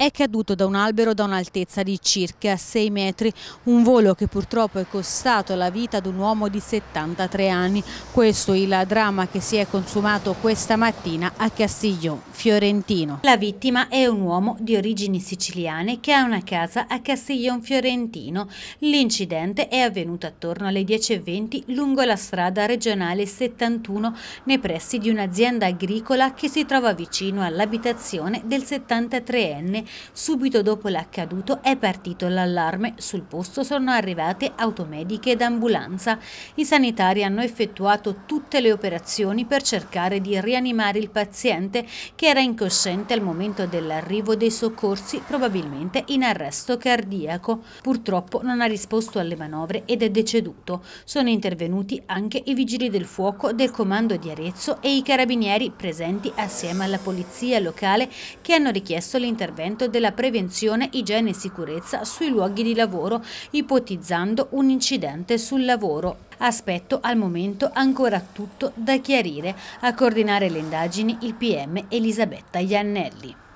è caduto da un albero da un'altezza di circa 6 metri, un volo che purtroppo è costato la vita ad un uomo di 73 anni. Questo è il dramma che si è consumato questa mattina a Castiglione, Fiorentino. La vittima è un uomo di origini siciliane che ha una casa a Castiglione Fiorentino. L'incidente è avvenuto attorno alle 10.20 lungo la strada regionale 71 nei pressi di un'azienda agricola che si trova vicino all'abitazione del 73enne Subito dopo l'accaduto è partito l'allarme, sul posto sono arrivate automediche ed ambulanza. I sanitari hanno effettuato tutte le operazioni per cercare di rianimare il paziente che era incosciente al momento dell'arrivo dei soccorsi, probabilmente in arresto cardiaco. Purtroppo non ha risposto alle manovre ed è deceduto. Sono intervenuti anche i vigili del fuoco del comando di Arezzo e i carabinieri presenti assieme alla polizia locale che hanno richiesto l'intervento nell'ambito della prevenzione, igiene e sicurezza sui luoghi di lavoro, ipotizzando un incidente sul lavoro. Aspetto al momento ancora tutto da chiarire, a coordinare le indagini il PM Elisabetta Iannelli.